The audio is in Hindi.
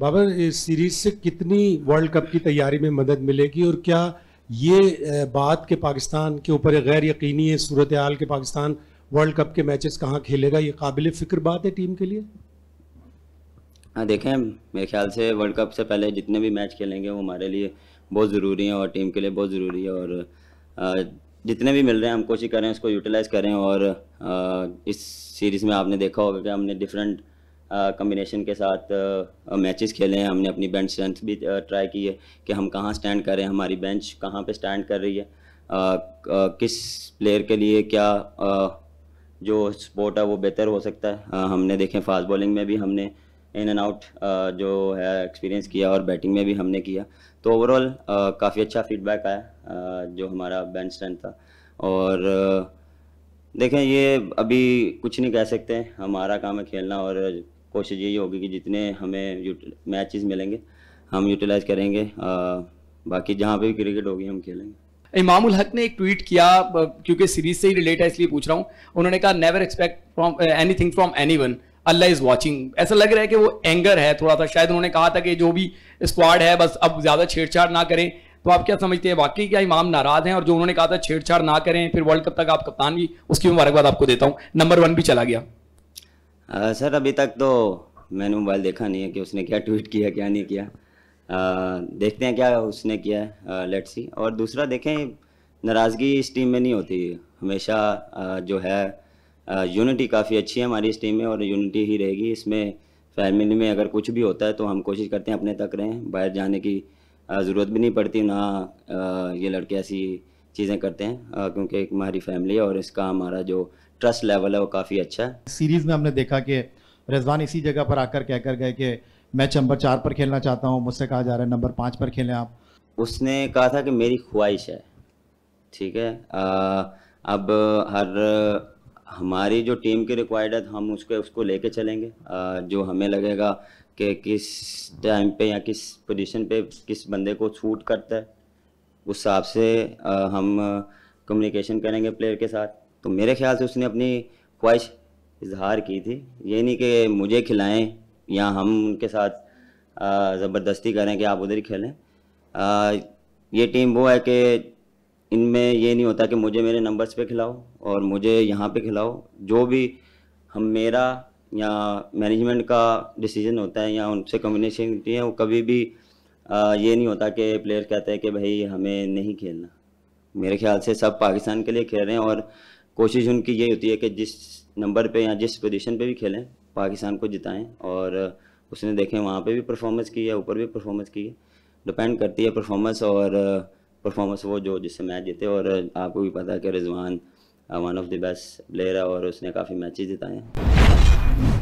बाबर इस सीरीज से कितनी वर्ल्ड कप की तैयारी में मदद मिलेगी और क्या ये बात के पाकिस्तान के ऊपर गैर यकीनी है सूरत हाल के पाकिस्तान वर्ल्ड कप के मैचेस कहाँ खेलेगा ये काबिल फ़िक्र बात है टीम के लिए हाँ देखें मेरे ख्याल से वर्ल्ड कप से पहले जितने भी मैच खेलेंगे वो हमारे लिए बहुत ज़रूरी हैं और टीम के लिए बहुत ज़रूरी है और जितने भी मिल रहे हैं हम कोशिश करें उसको यूटिलाइज़ करें और इस सीरीज़ में आपने देखा होगा कि हमने डिफरेंट कम्बिनेशन के साथ मैचेस खेले हैं हमने अपनी बेंच स्ट्रेंथ भी ट्राई की है कि हम कहाँ स्टैंड कर रहे हैं हमारी बेंच कहाँ पे स्टैंड कर रही है किस प्लेयर के लिए क्या जो स्पोर्ट है वो बेहतर हो सकता है हमने देखें फास्ट बॉलिंग में भी हमने इन एंड आउट जो है एक्सपीरियंस किया और बैटिंग में भी हमने किया तो ओवरऑल काफ़ी अच्छा फीडबैक आया आ, जो हमारा बेंच स्ट्रेंथ था और देखें ये अभी कुछ नहीं कह सकते हमारा काम है खेलना और कोशिश यही होगी कि जितने हमें मैचेस मिलेंगे हम यूटिलाइज करेंगे आ, बाकी जहाँ पे भी क्रिकेट होगी हम खेलेंगे इमामुल हक ने एक ट्वीट किया क्योंकि सीरीज से ही रिलेट है इसलिए पूछ रहा हूँ उन्होंने कहा never expect from any from any अल्लाह इज वॉचिंग ऐसा लग रहा है कि वो एंगर है थोड़ा सा शायद उन्होंने कहा था कि जो भी स्क्वाड है बस अब ज़्यादा छेड़छाड़ ना करें तो आप क्या समझते हैं वाकई क्या इमाम नाराज हैं और जो उन्होंने कहा था छेड़छाड़ ना करें फिर वर्ल्ड कप तक आप कप्तान भी उसकी मुबारकबाद आपको देता हूं नंबर वन भी चला गया आ, सर अभी तक तो मैंने मोबाइल देखा नहीं है कि उसने क्या ट्वीट किया क्या नहीं किया आ, देखते हैं क्या उसने किया है लेट्स सी और दूसरा देखें नाराज़गी इस टीम में नहीं होती हमेशा आ, जो है यूनिटी काफ़ी अच्छी है हमारी इस टीम में और यूनिटी ही रहेगी इसमें फैमिली में अगर कुछ भी होता है तो हम कोशिश करते हैं अपने तक रहें बाहर जाने की ज़रूरत भी नहीं पड़ती ना ये लड़के ऐसी चीज़ें करते हैं क्योंकि एक हमारी फैमिली है और इसका हमारा जो ट्रस्ट लेवल है वो काफ़ी अच्छा है सीरीज़ में हमने देखा कि रिजवान इसी जगह पर आकर कह कर गए कि मैं नंबर चार पर खेलना चाहता हूँ मुझसे कहा जा रहा है नंबर पाँच पर खेलें आप उसने कहा था कि मेरी ख्वाहिश है ठीक है आ, अब हर हमारी जो टीम की रिक्वायर्ड है हम उसको उसको लेके चलेंगे आ, जो हमें लगेगा कि किस टाइम पे या किस पोजीशन पे किस बंदे को छूट करता है उस हिसाब से हम कम्युनिकेशन करेंगे प्लेयर के साथ तो मेरे ख्याल से उसने अपनी ख्वाहिश इजहार की थी ये नहीं कि मुझे खिलाएं या हम उनके साथ ज़बरदस्ती करें कि आप उधर ही खेलें आ, ये टीम वो है कि इनमें ये नहीं होता कि मुझे मेरे नंबर्स पे खिलाओ और मुझे यहाँ पे खिलाओ जो भी हम मेरा या मैनेजमेंट का डिसीजन होता है या उनसे कम्युनिकेशन होती है वो कभी भी ये नहीं होता कि प्लेयर कहते हैं कि भाई हमें नहीं खेलना मेरे ख्याल से सब पाकिस्तान के लिए खेल रहे हैं और कोशिश उनकी यही होती है कि जिस नंबर पे या जिस पोजीशन पे भी खेलें पाकिस्तान को जिताएं और उसने देखें वहाँ पे भी परफॉर्मेंस की है ऊपर भी परफॉर्मेंस की है डिपेंड करती है परफॉर्मेंस और परफॉर्मेंस वो जो जिससे मैच जीते और आपको भी पता है कि Rizwan one of the best player है और उसने काफ़ी मैच जिताए हैं